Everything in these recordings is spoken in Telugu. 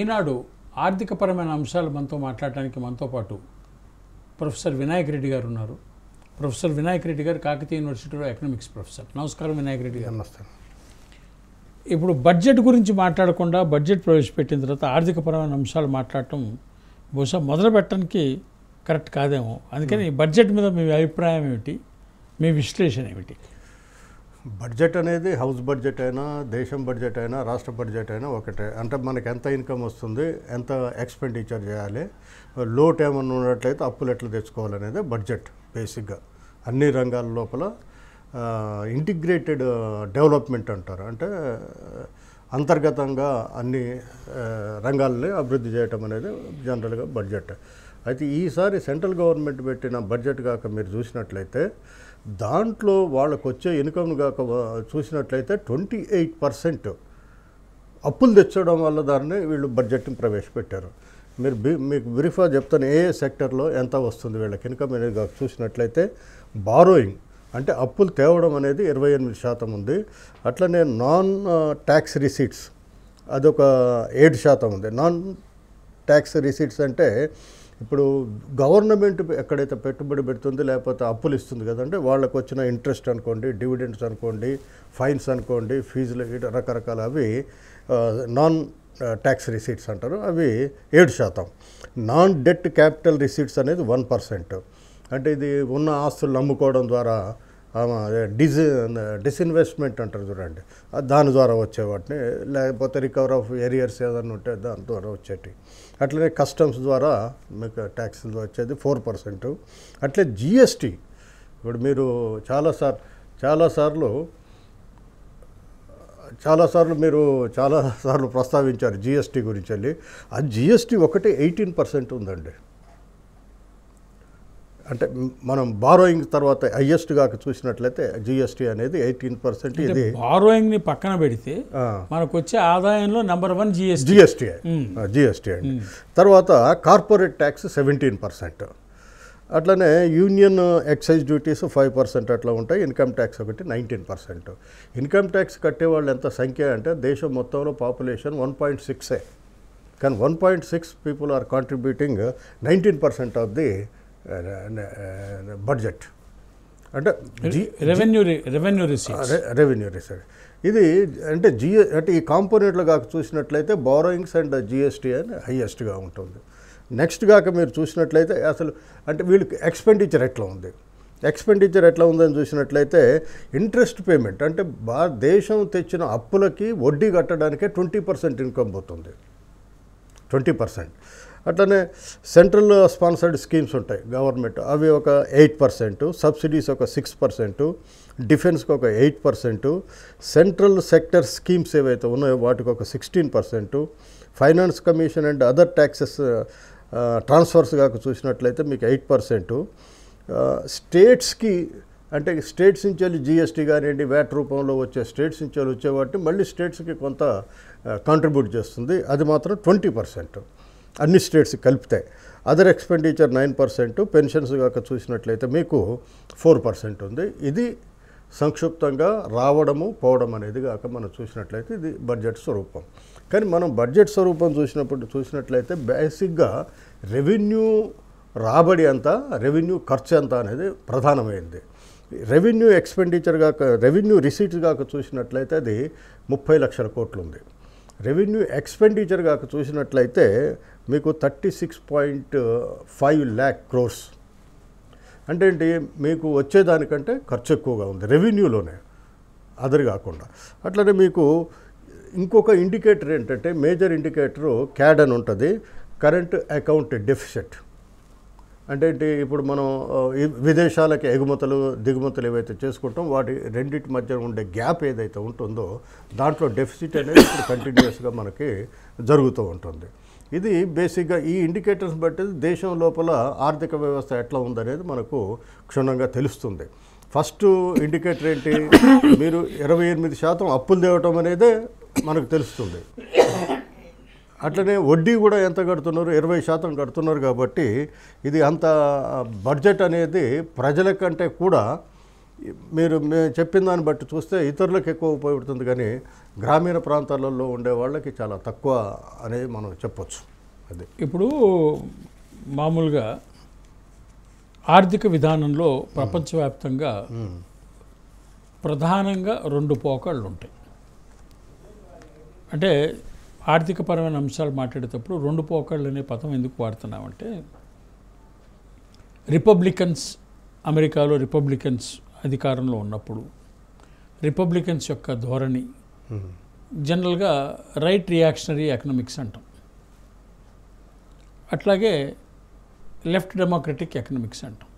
ఈనాడు ఆర్థికపరమైన అంశాలు మనతో మాట్లాడటానికి మనతో పాటు ప్రొఫెసర్ వినాయక్ రెడ్డి గారు ఉన్నారు ప్రొఫెసర్ వినాయక్ రెడ్డి గారు కాకతీయ యూనివర్సిటీలో ఎకనామిక్స్ ప్రొఫెసర్ నమస్కారం వినాయక్ రెడ్డి గారు నమస్కారం ఇప్పుడు బడ్జెట్ గురించి మాట్లాడకుండా బడ్జెట్ ప్రవేశపెట్టిన తర్వాత ఆర్థికపరమైన అంశాలు మాట్లాడటం బహుశా మొదలు పెట్టడానికి కరెక్ట్ కాదేమో అందుకని hmm. బడ్జెట్ మీద మీ అభిప్రాయం ఏమిటి మీ విశ్లేషణ ఏమిటి బడ్జెట్ అనేది హౌస్ బడ్జెట్ అయినా దేశం బడ్జెట్ అయినా రాష్ట్ర బడ్జెట్ అయినా ఒకటే అంటే మనకి ఎంత ఇన్కమ్ వస్తుంది ఎంత ఎక్స్పెండిచర్ చేయాలి లోట్ ఏమన్నా ఉన్నట్లయితే అప్పులు ఎట్లా తెచ్చుకోవాలనేది బడ్జెట్ బేసిక్గా అన్ని రంగాల లోపల ఇంటిగ్రేటెడ్ డెవలప్మెంట్ అంటారు అంటే అంతర్గతంగా అన్ని రంగాల్ని అభివృద్ధి చేయటం అనేది జనరల్గా బడ్జెట్ అయితే ఈసారి సెంట్రల్ గవర్నమెంట్ పెట్టిన బడ్జెట్ కాక మీరు చూసినట్లయితే దాంట్లో వాళ్ళకు వచ్చే ఇన్కమ్ కాక చూసినట్లయితే ట్వంటీ ఎయిట్ పర్సెంట్ అప్పులు తెచ్చడం వల్ల దాన్ని వీళ్ళు బడ్జెట్ని ప్రవేశపెట్టారు మీరు బి మీకు బ్రీఫ్గా చెప్తాను ఏ సెక్టర్లో ఎంత వస్తుంది వీళ్ళకి ఇన్కమ్ అనేది కాక చూసినట్లయితే బారోయింగ్ అంటే అప్పులు తేవడం అనేది ఇరవై ఎనిమిది శాతం ఉంది అట్లనే నాన్ ట్యాక్స్ రిసీట్స్ అదొక ఏడు శాతం ఉంది నాన్ ట్యాక్స్ రిసీట్స్ అంటే ఇప్పుడు గవర్నమెంట్ ఎక్కడైతే పెట్టుబడి పెడుతుంది లేకపోతే అప్పులు ఇస్తుంది కదండి వాళ్ళకు వచ్చిన ఇంట్రెస్ట్ అనుకోండి డివిడెండ్స్ అనుకోండి ఫైన్స్ అనుకోండి ఫీజులు రకరకాల అవి నాన్ ట్యాక్స్ రిసీట్స్ అంటారు అవి ఏడు శాతం నాన్ డెట్ క్యాపిటల్ రిసీట్స్ అనేది వన్ పర్సెంట్ అంటే ఇది ఉన్న ఆస్తులు నమ్ముకోవడం ద్వారా డిజ్ డిస్ఇన్వెస్ట్మెంట్ అంటారు చూడండి దాని ద్వారా వచ్చే వాటిని లేకపోతే రికవర్ ఆఫ్ ఏరియర్స్ ఏదైనా ఉంటే దాని ద్వారా వచ్చేటి అట్లనే కస్టమ్స్ ద్వారా మీకు ట్యాక్స్ వచ్చేది ఫోర్ పర్సెంట్ అట్లే జిఎస్టీ ఇప్పుడు మీరు చాలాసార్ చాలాసార్లు చాలాసార్లు మీరు చాలాసార్లు ప్రస్తావించారు జిఎస్టీ గురించి వెళ్ళి ఆ జిఎస్టీ ఒకటి ఎయిటీన్ పర్సెంట్ ఉందండి అంటే మనం బారోయింగ్ తర్వాత హైయెస్ట్ గా చూసినట్లయితే జిఎస్టీ అనేది ఎయిటీన్ పర్సెంట్ ఇది బారోయింగ్ ని పక్కన పెడితే మనకు వచ్చే ఆదాయంలో number one GST GST GST అండి తర్వాత కార్పొరేట్ ట్యాక్స్ సెవెంటీన్ పర్సెంట్ అట్లనే union excise duties five percent అట్లా ఉంటాయి ఇన్కమ్ ట్యాక్స్ ఒకటి నైన్టీన్ పర్సెంట్ ఇన్కమ్ ట్యాక్స్ కట్టేవాళ్ళు ఎంత సంఖ్య అంటే దేశం మొత్తంలో పాపులేషన్ వన్ పాయింట్ సిక్సే కానీ one point six people are contributing nineteen percent of the budget అంటే revenue revenue receipt revenue receipt ఇది అంటే జిఎ అంటే ఈ కాంపోనెంట్లు కాక చూసినట్లయితే బారోయింగ్స్ అండ్ జిఎస్టీ అని హైయెస్ట్గా ఉంటుంది నెక్స్ట్ కాక మీరు చూసినట్లయితే అసలు అంటే వీళ్ళకి ఎక్స్పెండిచర్ ఎట్లా ఉంది ఎక్స్పెండిచర్ ఎట్లా ఉందని చూసినట్లయితే ఇంట్రెస్ట్ పేమెంట్ అంటే దేశం తెచ్చిన అప్పులకి వడ్డీ కట్టడానికే ట్వంటీ పర్సెంట్ ఇన్కమ్ పోతుంది ట్వంటీ పర్సెంట్ అట్లనే సెంట్రల్ స్పాన్సర్డ్ స్కీమ్స్ ఉంటాయి గవర్నమెంట్ అవి ఒక ఎయిట్ పర్సెంట్ సబ్సిడీస్ ఒక సిక్స్ పర్సెంట్ డిఫెన్స్కి ఒక eight percent central sector schemes ఏవైతే ఉన్నాయో వాటికి ఒక sixteen percent finance commission and other taxes transfers కాక చూసినట్లయితే మీకు ఎయిట్ పర్సెంట్ స్టేట్స్కి అంటే స్టేట్స్ నుంచి వెళ్ళి జిఎస్టీ కానివ్వండి వ్యాట్ రూపంలో వచ్చే స్టేట్స్ నుంచి వచ్చే వాటిని మళ్ళీ స్టేట్స్కి కొంత కాంట్రిబ్యూట్ చేస్తుంది అది మాత్రం ట్వంటీ పర్సెంట్ అన్ని స్టేట్స్ కలిపితే other expenditure nine percent pensions కాక చూసినట్లయితే మీకు ఫోర్ పర్సెంట్ ఉంది ఇది సంక్షిప్తంగా రావడము పోవడం అనేది కాక మనం చూసినట్లయితే ఇది బడ్జెట్ స్వరూపం కానీ మనం బడ్జెట్ స్వరూపం చూసినప్పుడు చూసినట్లయితే బేసిక్గా రెవెన్యూ రాబడి అంత రెవెన్యూ ఖర్చు అంత అనేది ప్రధానమైంది రెవెన్యూ ఎక్స్పెండిచర్ కాక రెవెన్యూ రిసీట్స్ కాక చూసినట్లయితే అది ముప్పై లక్షల కోట్లు ఉంది రెవెన్యూ ఎక్స్పెండిచర్ కాక చూసినట్లయితే మీకు thirty six point five lakh crores అంటే ఏంటి మీకు వచ్చేదానికంటే ఖర్చు ఎక్కువగా ఉంది రెవెన్యూలోనే అదర్ కాకుండా అట్లనే మీకు ఇంకొక ఇండికేటర్ ఏంటంటే మేజర్ ఇండికేటరు క్యాడ్ అని ఉంటుంది కరెంట్ అకౌంట్ డెఫిసిట్ అంటే ఇప్పుడు మనం విదేశాలకి ఎగుమతులు దిగుమతులు ఏవైతే చేసుకుంటాం వాటి రెండింటి మధ్య ఉండే గ్యాప్ ఏదైతే ఉంటుందో దాంట్లో డెఫిసిట్ అనేది ఇప్పుడు కంటిన్యూస్గా మనకి జరుగుతూ ఉంటుంది ఇది బేసిక్గా ఈ ఇండికేటర్స్ బట్టి దేశం లోపల ఆర్థిక వ్యవస్థ ఎట్లా ఉందనేది మనకు క్షుణ్ణంగా తెలుస్తుంది ఫస్ట్ ఇండికేటర్ ఏంటి మీరు ఇరవై ఎనిమిది శాతం అప్పులు తేవటం అనేదే మనకు తెలుస్తుంది అట్లనే వడ్డీ కూడా ఎంత కడుతున్నారు ఇరవై శాతం కడుతున్నారు కాబట్టి ఇది అంత బడ్జెట్ అనేది ప్రజల కంటే కూడా మీరు మేము చెప్పిన దాన్ని బట్టి చూస్తే ఇతరులకు ఎక్కువ ఉపయోగపడుతుంది కానీ గ్రామీణ ప్రాంతాలలో ఉండే వాళ్ళకి చాలా తక్కువ అనేది మనం చెప్పొచ్చు అది ఇప్పుడు మామూలుగా ఆర్థిక విధానంలో ప్రపంచవ్యాప్తంగా ప్రధానంగా రెండు పోకాళ్ళు ఉంటాయి అంటే ఆర్థికపరమైన అంశాలు మాట్లాడేటప్పుడు రెండు పోకళ్ళు అనే పదం ఎందుకు వాడుతున్నామంటే రిపబ్లికన్స్ అమెరికాలో రిపబ్లికన్స్ అధికారంలో ఉన్నప్పుడు రిపబ్లికన్స్ యొక్క ధోరణి జనరల్గా రైట్ రియాక్షనరీ ఎకనామిక్స్ అంటాం అట్లాగే లెఫ్ట్ డెమోక్రటిక్ ఎకనామిక్స్ అంటాం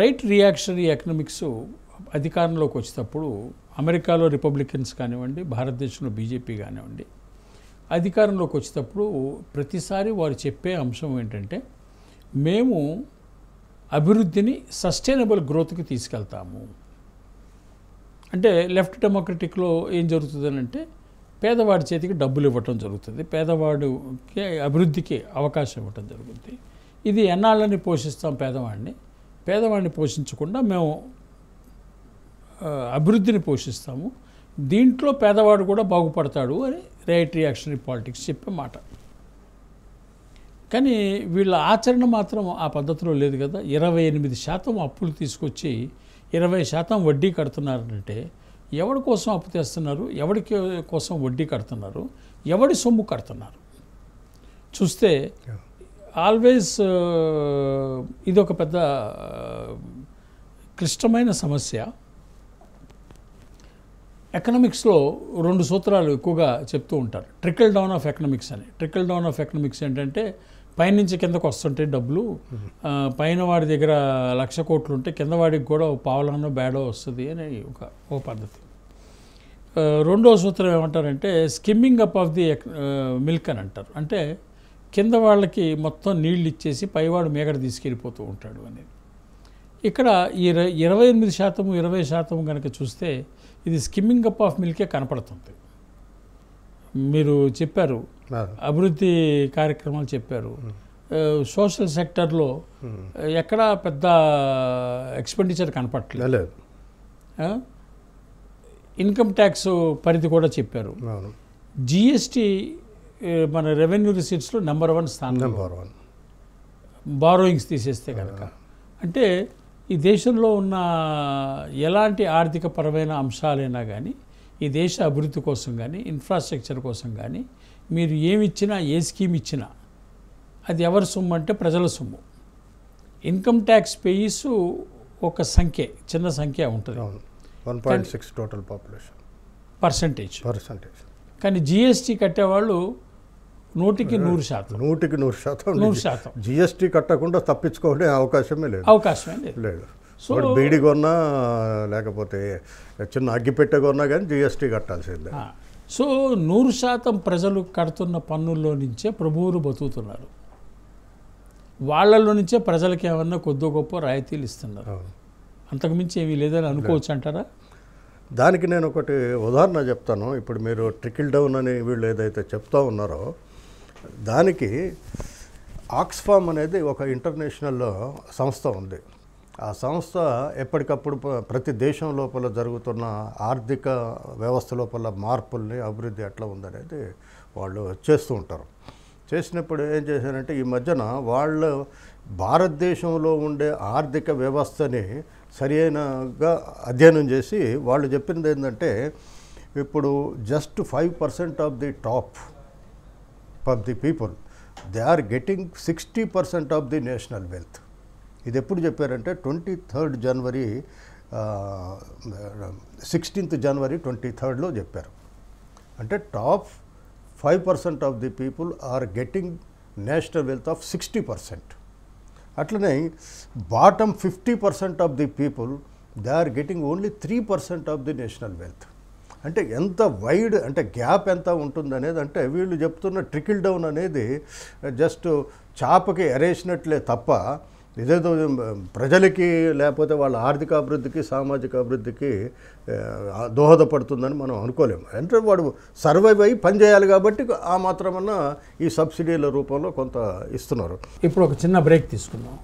రైట్ రియాక్షనరీ ఎకనామిక్స్ అధికారంలోకి వచ్చేటప్పుడు అమెరికాలో రిపబ్లికన్స్ కానివ్వండి భారతదేశంలో బీజేపీ కానివ్వండి అధికారంలోకి వచ్చేటప్పుడు ప్రతిసారి వారు చెప్పే అంశం ఏంటంటే మేము అభివృద్ధిని సస్టైనబుల్ గ్రోత్కి తీసుకెళ్తాము అంటే లెఫ్ట్ డెమోక్రటిక్లో ఏం జరుగుతుందనంటే పేదవాడి చేతికి డబ్బులు ఇవ్వటం జరుగుతుంది పేదవాడికి అభివృద్ధికి అవకాశం ఇవ్వటం జరుగుతుంది ఇది ఎన్నాళ్ళని పోషిస్తాం పేదవాడిని పేదవాడిని పోషించకుండా మేము అభివృద్ధిని పోషిస్తాము దీంట్లో పేదవాడు కూడా బాగుపడతాడు అని రైట్ రియాక్షనరీ పాలిటిక్స్ చెప్పే మాట కానీ వీళ్ళ ఆచరణ మాత్రం ఆ పద్ధతిలో లేదు కదా ఇరవై ఎనిమిది శాతం అప్పులు తీసుకొచ్చి ఇరవై శాతం వడ్డీ కడుతున్నారంటే ఎవడి కోసం అప్పు తెస్తున్నారు ఎవడి కోసం వడ్డీ కడుతున్నారు ఎవడి సొమ్ము కడుతున్నారు చూస్తే ఆల్వేస్ ఇది ఒక పెద్ద క్లిష్టమైన సమస్య ఎకనామిక్స్లో రెండు సూత్రాలు ఎక్కువగా చెప్తూ ఉంటారు ట్రికల్ డౌన్ ఆఫ్ ఎకనామిక్స్ అని ట్రికల్ డౌన్ ఆఫ్ ఎకనామిక్స్ ఏంటంటే పైనుంచి కిందకు వస్తుంటాయి డబ్బులు పైన వాడి దగ్గర లక్ష కోట్లు ఉంటే కింద వాడికి కూడా పావులనో బ్యాడో వస్తుంది అని ఒక ఓ పద్ధతి రెండో సూత్రం ఏమంటారంటే skimming up of the milk అని అంటారు అంటే కింద వాళ్ళకి మొత్తం నీళ్ళు ఇచ్చేసి పైవాడు మేకడ తీసుకెళ్ళిపోతూ ఉంటాడు అనేది ఇక్కడ ఇరవై ఎనిమిది శాతం ఇరవై శాతం కనుక చూస్తే ఇది స్కిమ్మింగ్ అప్ ఆఫ్ మిల్కే కనపడుతుంది మీరు చెప్పారు అభివృద్ధి కార్యక్రమాలు చెప్పారు సోషల్ సెక్టర్లో ఎక్కడా పెద్ద ఎక్స్పెండిచర్ కనపడలేదు ఇన్కమ్ ట్యాక్స్ పరిధి కూడా చెప్పారు జిఎస్టీ మన రెవెన్యూ రిసీట్స్లో నెంబర్ వన్ స్థానం నెంబర్ వన్ బారోయింగ్స్ తీసేస్తే కనుక అంటే ఈ దేశంలో ఉన్న ఎలాంటి ఆర్థిక పరమైన అంశాలైనా కానీ ఈ దేశ అభివృద్ధి కోసం కానీ ఇన్ఫ్రాస్ట్రక్చర్ కోసం కానీ మీరు ఏమిచ్చినా ఏ స్కీమ్ ఇచ్చినా అది ఎవరి సొమ్ము అంటే ప్రజల సొమ్ము ఇన్కమ్ ట్యాక్స్ పేయిస్ ఒక సంఖ్య చిన్న సంఖ్య ఉంటుంది one point six total population percentage percentage కానీ జిఎస్టీ కట్టేవాళ్ళు నూటికి నూరు శాతం నూటికి నూరు శాతం నూరు శాతం జిఎస్టీ కట్టకుండా తప్పించుకోవడం అవకాశమే లేదు అవకాశమే లేదు లేదు సో బీడి కొన్నా లేకపోతే చిన్న అగ్గిపెట్టె కొన్నా కానీ జిఎస్టీ కట్టాల్సిందే సో నూరు శాతం ప్రజలు కడుతున్న పన్నుల్లో నుంచే ప్రభువులు బతుకుతున్నారు వాళ్ళలో నుంచే ప్రజలకి ఏమన్నా కొద్దో గొప్ప రాయితీలు ఇస్తున్నారు అంతకుమించి ఏమీ లేదని అనుకోవచ్చు అంటారా దానికి నేను ఒకటి ఉదాహరణ చెప్తాను ఇప్పుడు మీరు ట్రికిల్ డౌన్ అని వీళ్ళు ఏదైతే చెప్తా ఉన్నారో దానికి ఆక్స్ఫామ్ అనేది ఒక ఇంటర్నేషనల్ సంస్థ ఉంది ఆ సంస్థ ఎప్పటికప్పుడు ప్రతి దేశం లోపల జరుగుతున్న ఆర్థిక వ్యవస్థ లోపల మార్పుల్ని అభివృద్ధి ఎట్లా ఉందనేది వాళ్ళు చేస్తూ ఉంటారు చేసినప్పుడు ఏం చేశారంటే ఈ మధ్యన వాళ్ళు భారతదేశంలో ఉండే ఆర్థిక వ్యవస్థని సరైనగా అధ్యయనం చేసి వాళ్ళు చెప్పింది ఏంటంటే ఇప్పుడు just five percent of the top for the people they are getting sixty percent of the national wealth ఇది ఎప్పుడు చెప్పారంటే twenty third January sixteenth January twenty థర్డ్లో చెప్పారు అంటే top five percent of the people are getting national wealth of sixty percent అట్లనే bottom fifty percent of the people they are getting only three percent of the national wealth అంటే ఎంత వైడ్ అంటే గ్యాప్ ఎంత ఉంటుంది అనేది అంటే వీళ్ళు చెప్తున్న ట్రికిల్ డౌన్ అనేది జస్ట్ చాపకి ఎరేసినట్లే తప్ప ఇదేదో ప్రజలకి లేకపోతే వాళ్ళ ఆర్థిక అభివృద్ధికి సామాజిక అభివృద్ధికి దోహదపడుతుందని మనం అనుకోలేము అంటే వాడు సర్వైవ్ అయ్యి పనిచేయాలి కాబట్టి ఆ మాత్రమన్నా ఈ సబ్సిడీల రూపంలో కొంత ఇస్తున్నారు ఇప్పుడు ఒక చిన్న బ్రేక్ తీసుకుందాం